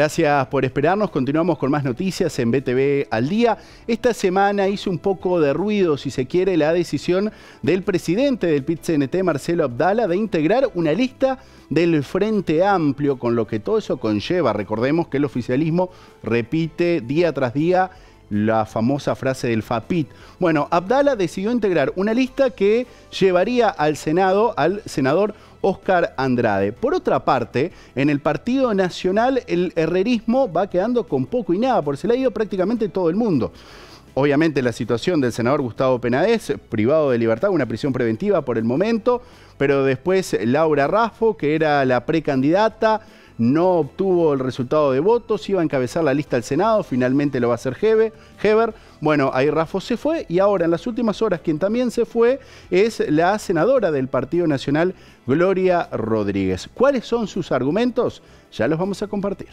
Gracias por esperarnos. Continuamos con más noticias en BTV al día. Esta semana hizo un poco de ruido, si se quiere, la decisión del presidente del pit -CNT, Marcelo Abdala, de integrar una lista del Frente Amplio, con lo que todo eso conlleva. Recordemos que el oficialismo repite día tras día la famosa frase del FAPIT. Bueno, Abdala decidió integrar una lista que llevaría al Senado al senador Oscar Andrade. Por otra parte, en el Partido Nacional el herrerismo va quedando con poco y nada, porque se le ha ido prácticamente todo el mundo. Obviamente la situación del senador Gustavo Penades, privado de libertad, una prisión preventiva por el momento, pero después Laura Raffo, que era la precandidata, no obtuvo el resultado de votos, iba a encabezar la lista al Senado, finalmente lo va a hacer Heber. Heber. Bueno, ahí Rafo se fue y ahora en las últimas horas quien también se fue es la senadora del Partido Nacional, Gloria Rodríguez. ¿Cuáles son sus argumentos? Ya los vamos a compartir.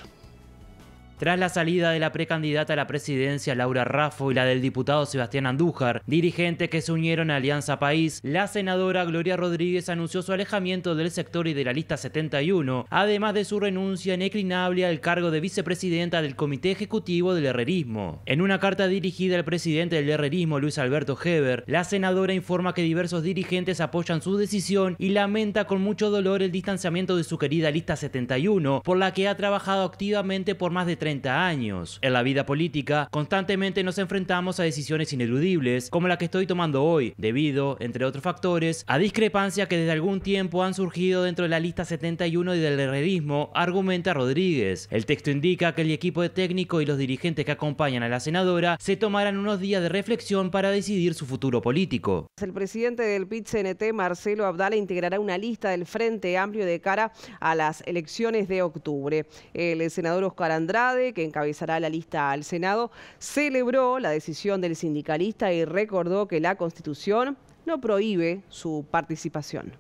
Tras la salida de la precandidata a la presidencia Laura Raffo y la del diputado Sebastián Andújar, dirigentes que se unieron a Alianza País, la senadora Gloria Rodríguez anunció su alejamiento del sector y de la lista 71, además de su renuncia ineclinable al cargo de vicepresidenta del Comité Ejecutivo del Herrerismo. En una carta dirigida al presidente del Herrerismo, Luis Alberto Heber, la senadora informa que diversos dirigentes apoyan su decisión y lamenta con mucho dolor el distanciamiento de su querida lista 71, por la que ha trabajado activamente por más de años. En la vida política, constantemente nos enfrentamos a decisiones ineludibles, como la que estoy tomando hoy, debido, entre otros factores, a discrepancias que desde algún tiempo han surgido dentro de la lista 71 y del herrerismo, argumenta Rodríguez. El texto indica que el equipo de técnico y los dirigentes que acompañan a la senadora se tomarán unos días de reflexión para decidir su futuro político. El presidente del PIT-CNT, Marcelo Abdala, integrará una lista del Frente Amplio de cara a las elecciones de octubre. El senador Oscar Andrade que encabezará la lista al Senado, celebró la decisión del sindicalista y recordó que la Constitución no prohíbe su participación.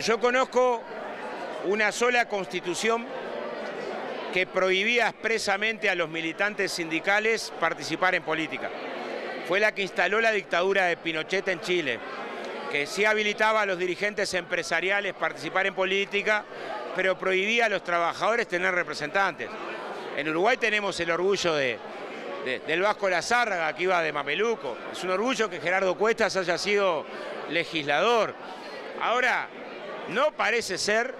Yo conozco una sola Constitución que prohibía expresamente a los militantes sindicales participar en política. Fue la que instaló la dictadura de Pinochet en Chile, que sí habilitaba a los dirigentes empresariales participar en política, pero prohibía a los trabajadores tener representantes. En Uruguay tenemos el orgullo de, del Vasco Lazárraga, que iba de Mameluco. Es un orgullo que Gerardo Cuestas haya sido legislador. Ahora, no parece ser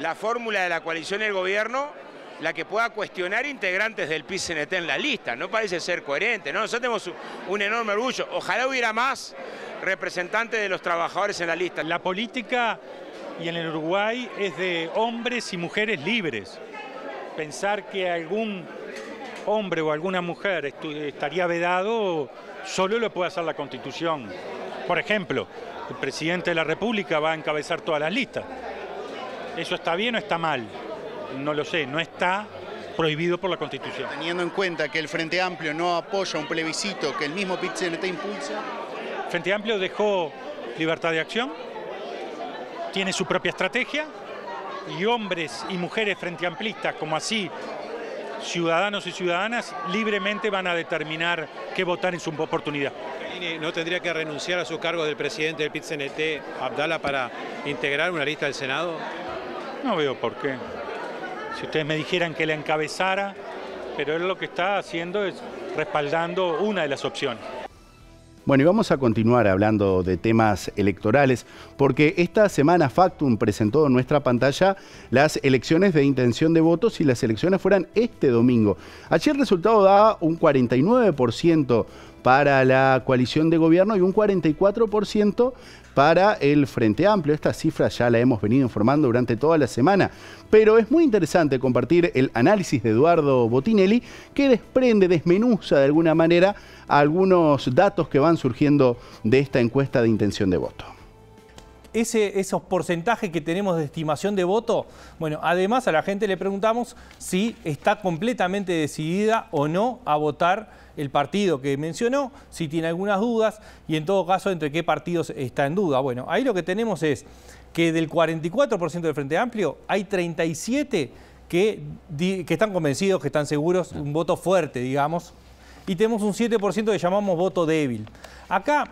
la fórmula de la coalición el gobierno la que pueda cuestionar integrantes del PCNT en la lista. No parece ser coherente, ¿no? Nosotros tenemos un enorme orgullo. Ojalá hubiera más representantes de los trabajadores en la lista. La política y en el Uruguay es de hombres y mujeres libres. Pensar que algún hombre o alguna mujer estaría vedado solo lo puede hacer la Constitución. Por ejemplo, el presidente de la República va a encabezar todas las listas. ¿Eso está bien o está mal? No lo sé, no está prohibido por la Constitución. Teniendo en cuenta que el Frente Amplio no apoya un plebiscito que el mismo pit impulsa. Frente Amplio dejó libertad de acción, tiene su propia estrategia, y hombres y mujeres frente amplistas, como así ciudadanos y ciudadanas, libremente van a determinar qué votar en su oportunidad. ¿No tendría que renunciar a su cargo del presidente del pit Abdala, para integrar una lista del Senado? No veo por qué. Si ustedes me dijeran que la encabezara, pero él lo que está haciendo es respaldando una de las opciones. Bueno, y vamos a continuar hablando de temas electorales, porque esta semana Factum presentó en nuestra pantalla las elecciones de intención de votos si las elecciones fueran este domingo. Allí el resultado daba un 49% para la coalición de gobierno y un 44% para el Frente Amplio. Esta cifra ya la hemos venido informando durante toda la semana, pero es muy interesante compartir el análisis de Eduardo Botinelli que desprende, desmenuza de alguna manera algunos datos que van surgiendo de esta encuesta de intención de voto esos porcentajes que tenemos de estimación de voto, bueno, además a la gente le preguntamos si está completamente decidida o no a votar el partido que mencionó, si tiene algunas dudas y en todo caso entre qué partidos está en duda. Bueno, ahí lo que tenemos es que del 44% del Frente Amplio hay 37 que, que están convencidos, que están seguros, un voto fuerte, digamos, y tenemos un 7% que llamamos voto débil. Acá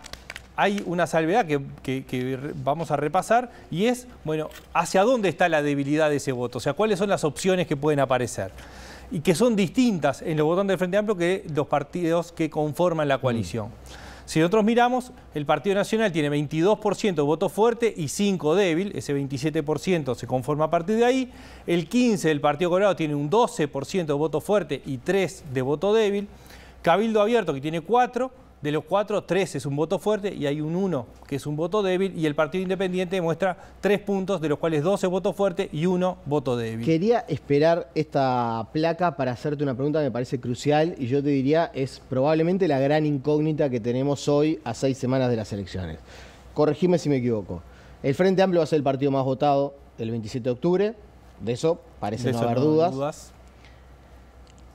hay una salvedad que, vamos a repasar y es, bueno, hacia dónde está la debilidad de ese voto, o sea, cuáles son las opciones que pueden aparecer y que son distintas en los votantes del Frente Amplio que los partidos que conforman la mm. coalición. Si nosotros miramos, el Partido Nacional tiene 22% de voto fuerte y 5 débil, ese 27% se conforma a partir de ahí. El 15 del Partido Colorado tiene un 12% de voto fuerte y 3 de voto débil. Cabildo Abierto que tiene 4 de los cuatro, tres es un voto fuerte y hay un uno que es un voto débil. Y el Partido Independiente muestra tres puntos, de los cuales dos es voto fuerte y uno voto débil. Quería esperar esta placa para hacerte una pregunta que me parece crucial y yo te diría es probablemente la gran incógnita que tenemos hoy a seis semanas de las elecciones. Corregime si me equivoco. El Frente Amplio va a ser el partido más votado el 27 de octubre. De eso parece no haber dudas.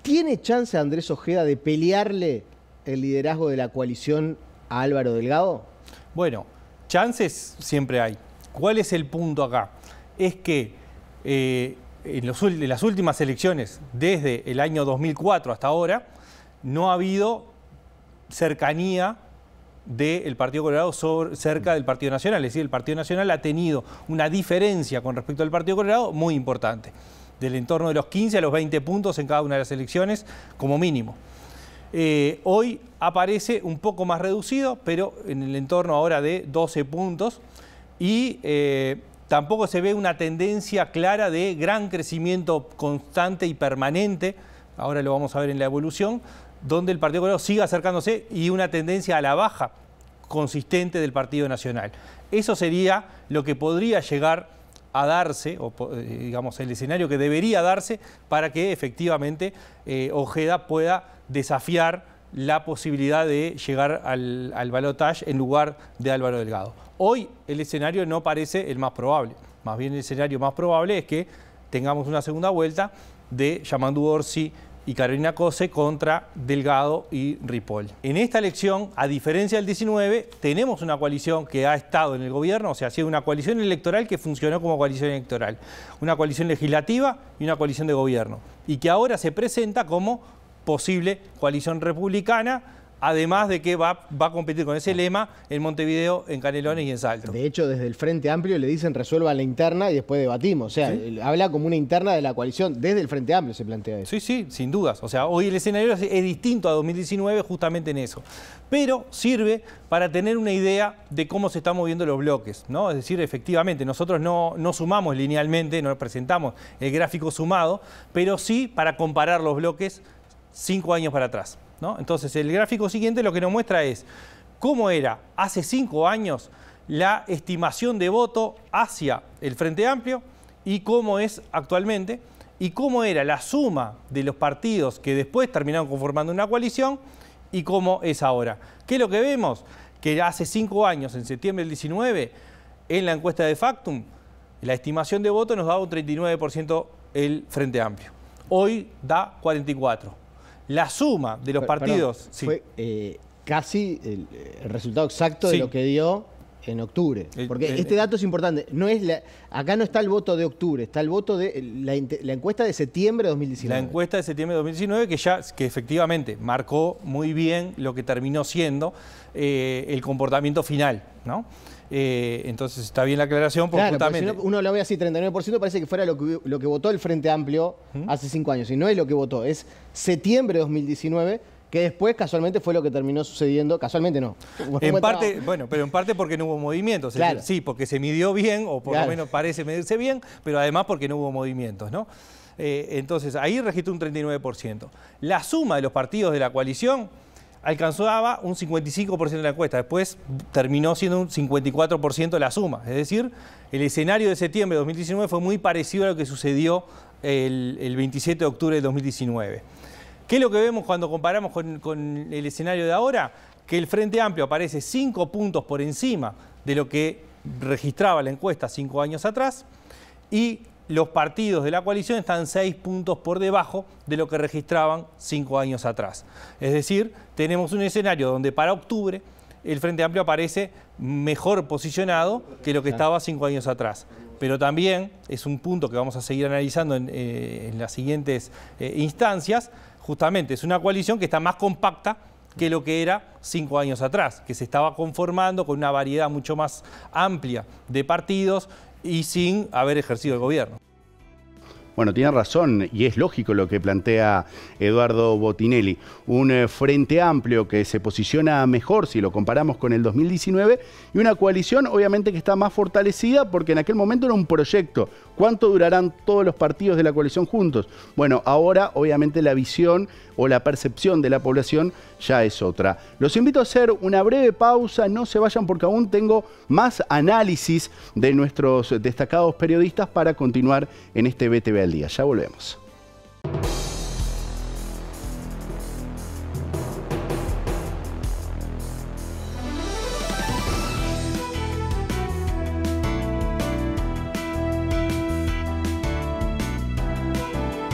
¿Tiene chance Andrés Ojeda de pelearle el liderazgo de la coalición a Álvaro Delgado? Bueno, chances siempre hay. ¿Cuál es el punto acá? Es que eh, en, las últimas elecciones, desde el año 2004 hasta ahora, no ha habido cercanía del Partido Colorado cerca del Partido Nacional. Es decir, el Partido Nacional ha tenido una diferencia con respecto al Partido Colorado muy importante, del entorno de los 15 a los 20 puntos en cada una de las elecciones como mínimo. Eh, hoy aparece un poco más reducido, pero en el entorno ahora de 12 puntos. Y eh, tampoco se ve una tendencia clara de gran crecimiento constante y permanente. Ahora lo vamos a ver en la evolución, donde el Partido Colorado sigue acercándose y una tendencia a la baja consistente del Partido Nacional. Eso sería lo que podría llegar a darse, o eh, digamos el escenario que debería darse para que efectivamente eh, Ojeda pueda desafiar la posibilidad de llegar al, al balotaje en lugar de Álvaro Delgado. Hoy el escenario no parece el más probable, más bien el escenario más probable es que tengamos una segunda vuelta de Yamandú Orsi y Carolina Cose contra Delgado y Ripoll. En esta elección, a diferencia del 19, tenemos una coalición que ha estado en el gobierno, o sea, ha sido una coalición electoral que funcionó como coalición electoral, una coalición legislativa y una coalición de gobierno, y que ahora se presenta como posible coalición republicana además de que va, a competir con ese ah. lema en Montevideo, en Canelones y en Salto. De hecho, desde el Frente Amplio le dicen resuelva la interna y después debatimos. O sea, habla como una interna de la coalición. Desde el Frente Amplio se plantea eso. Sí, sí, sin dudas. O sea, hoy el escenario es, distinto a 2019 justamente en eso. Pero sirve para tener una idea de cómo se están moviendo los bloques. Es decir, efectivamente, nosotros no, no sumamos linealmente, no presentamos el gráfico sumado, pero sí para comparar los bloques cinco años para atrás. Entonces, el gráfico siguiente lo que nos muestra es cómo era hace cinco años la estimación de voto hacia el Frente Amplio y cómo es actualmente y cómo era la suma de los partidos que después terminaron conformando una coalición y cómo es ahora. ¿Qué es lo que vemos? Que hace cinco años, en septiembre del 19, en la encuesta de Factum, la estimación de voto nos daba un 39% el Frente Amplio. Hoy da 44 la suma de los partidos. Fue eh, casi el, resultado exacto de lo que dio en octubre. Porque este dato es importante. No es la, acá no está el voto de octubre, está el voto de la, encuesta de septiembre de 2019. La encuesta de septiembre de 2019 que ya, que efectivamente marcó muy bien lo que terminó siendo eh, el comportamiento final, ¿no? Eh, entonces está bien la aclaración. Porque claro, justamente... si uno, lo ve así, 39% parece que fuera lo que, votó el Frente Amplio hace cinco años. Y no es lo que votó, es septiembre de 2019 que después casualmente fue lo que terminó sucediendo, casualmente no. En parte, bueno, pero en parte porque no hubo movimientos, sí, porque se midió bien, o por lo menos parece medirse bien, pero además porque no hubo movimientos, ¿no? Eh, entonces, ahí registró un 39%. La suma de los partidos de la coalición alcanzaba un 55% de la encuesta, después terminó siendo un 54% de la suma. Es decir, el escenario de septiembre de 2019 fue muy parecido a lo que sucedió el, 27 de octubre de 2019. ¿Qué es lo que vemos cuando comparamos con, el escenario de ahora? Que el Frente Amplio aparece 5 puntos por encima de lo que registraba la encuesta 5 años atrás y los partidos de la coalición están seis puntos por debajo de lo que registraban cinco años atrás. Es decir, tenemos un escenario donde para octubre el Frente Amplio aparece mejor posicionado que lo que estaba cinco años atrás. Pero también es un punto que vamos a seguir analizando en, eh, las siguientes eh, instancias. Justamente es una coalición que está más compacta que lo que era cinco años atrás, que se estaba conformando con una variedad mucho más amplia de partidos y sin haber ejercido el gobierno. Bueno, tiene razón y es lógico lo que plantea Eduardo Botinelli. Un eh, frente amplio que se posiciona mejor si lo comparamos con el 2019 y una coalición obviamente que está más fortalecida porque en aquel momento era un proyecto. ¿Cuánto durarán todos los partidos de la coalición juntos? Bueno, ahora obviamente la visión o la percepción de la población ya es otra. Los invito a hacer una breve pausa, no se vayan porque aún tengo más análisis de nuestros destacados periodistas para continuar en este BTV día. Ya volvemos.